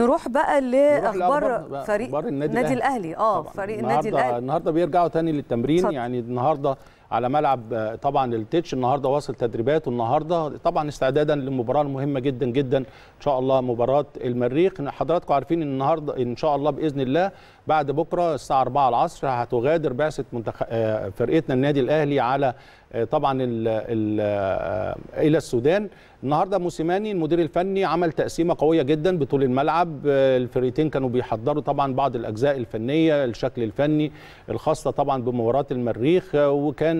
نروح بقى لاخبار فريق النادي, النادي الاهلي اه فريق النادي الاهلي النهارده بيرجعوا تاني للتمرين صد. يعني النهارده على ملعب آه، طبعا التتش النهارده واصل تدريباته النهارده طبعا استعدادا للمباراه المهمه جدا جدا ان شاء الله مباراه المريخ حضراتكم عارفين ان النهارده ان شاء الله باذن الله بعد بكره الساعه 4 العصر هتغادر بعثه منتخ... آه، فرقتنا النادي الاهلي على آه، طبعا الـ الـ الى السودان النهارده موسيماني المدير الفني عمل تقسيمه قويه جدا بطول الملعب الفريقين كانوا بيحضروا طبعا بعض الاجزاء الفنيه الشكل الفني الخاصه طبعا بمباراه المريخ وكان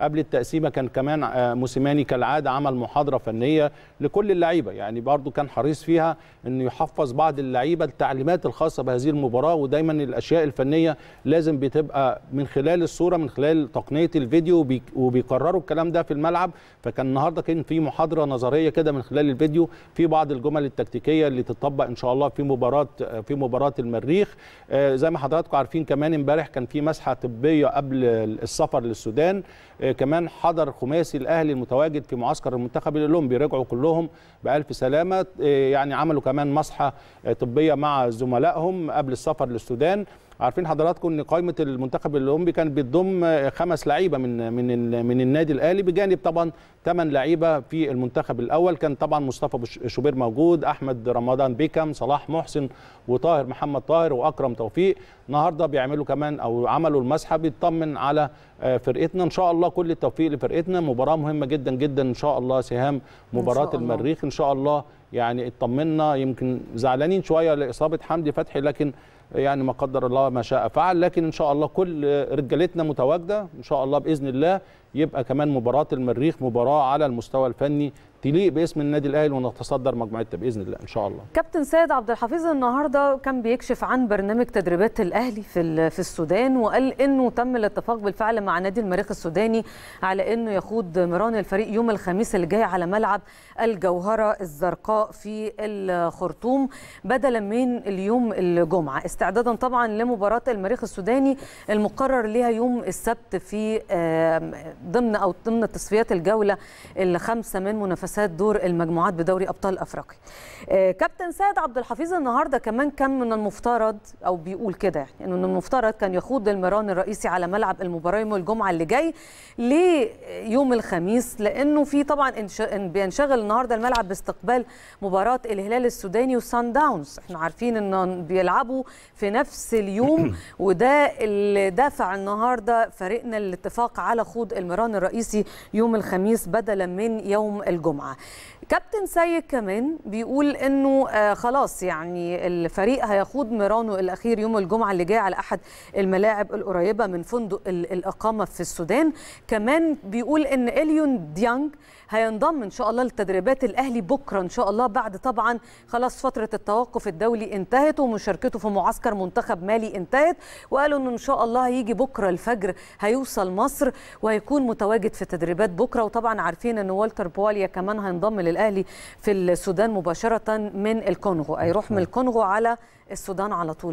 قبل التقسيمه كان كمان آه، موسيماني كالعاده عمل محاضره فنيه لكل اللعيبه يعني برضو كان حريص فيها انه يحفظ بعض اللعيبه التعليمات الخاصه بهذه المباراه ودايما الاشياء الفنيه لازم بتبقى من خلال الصوره من خلال تقنيه الفيديو وبيكرروا الكلام ده في الملعب فكان النهارده كان في محاضره نظريه كده من خلال الفيديو في بعض الجمل التكتيكيه اللي تتطبق ان شاء الله في مباراه في مباراه المريخ آه، زي ما حضراتكم عارفين كمان امبارح كان في مسحه طبيه قبل السفر للسودان آه، كمان حضر خماسي الاهلي المتواجد في معسكر المنتخب الاولمبي رجعوا كلهم بالف سلامه آه، يعني عملوا كمان مصحه آه، طبيه مع زملائهم قبل السفر للسودان عارفين حضراتكم ان قائمه المنتخب الاولمبي كانت بتضم خمس لعيبه من من من النادي الاهلي بجانب طبعا ثمان لعيبه في المنتخب الاول كان طبعا مصطفى شوبير موجود احمد رمضان بيكم صلاح محسن وطاهر محمد طاهر واكرم توفيق النهارده بيعملوا كمان او عملوا المسحه بيطمن على آه، فرقتنا ان شاء الله كل التوفيق لفرقتنا مباراه مهمه جدا جدا ان شاء الله سهام مباراه المريخ ان شاء الله يعني اطمنا يمكن زعلانين شويه لاصابه حمدي فتحي لكن يعني ما قدر الله ما شاء فعل لكن ان شاء الله كل رجالتنا متواجده ان شاء الله باذن الله يبقى كمان مباراه المريخ مباراه على المستوى الفني تليق باسم النادي الاهلي ونتصدر مجموعتنا باذن الله ان شاء الله. كابتن سيد عبد الحفيظ النهارده كان بيكشف عن برنامج تدريبات الاهلي في في السودان وقال انه تم الاتفاق بالفعل مع نادي المريخ السوداني على انه يخوض مران الفريق يوم الخميس اللي جاي على ملعب الجوهره الزرقاء في الخرطوم بدلا من اليوم الجمعه استعدادا طبعا لمباراه المريخ السوداني المقرر ليها يوم السبت في ضمن او ضمن تصفيات الجوله الخامسه من منافسات منافسات دور المجموعات بدوري ابطال افريقيا. آه، كابتن سيد عبد الحفيظ النهارده كمان كان من المفترض او بيقول كده يعني انه من المفترض كان يخوض المران الرئيسي على ملعب المباراه يوم الجمعه اللي جاي ليوم الخميس لانه في طبعا بينشغل النهارده الملعب باستقبال مباراه الهلال السوداني وسان داونز، احنا عارفين ان بيلعبوا في نفس اليوم وده اللي دافع النهارده فريقنا الاتفاق على خوض المران الرئيسي يوم الخميس بدلا من يوم الجمعه. الجمعه كابتن سيد كمان بيقول انه آه، خلاص يعني الفريق هيخوض مرانه الاخير يوم الجمعه اللي جاي على احد الملاعب القريبه من فندق الاقامه في السودان كمان بيقول ان اليون ديانج هينضم ان شاء الله لتدريبات الاهلي بكره ان شاء الله بعد طبعا خلاص فتره التوقف الدولي انتهت ومشاركته في معسكر منتخب مالي انتهت وقالوا انه ان شاء الله هيجي بكره الفجر هيوصل مصر وهيكون متواجد في تدريبات بكره وطبعا عارفين ان والتر بواليا كمان كمان هينضم للاهلي في السودان مباشره من الكونغو هيروح من الكونغو على السودان على طول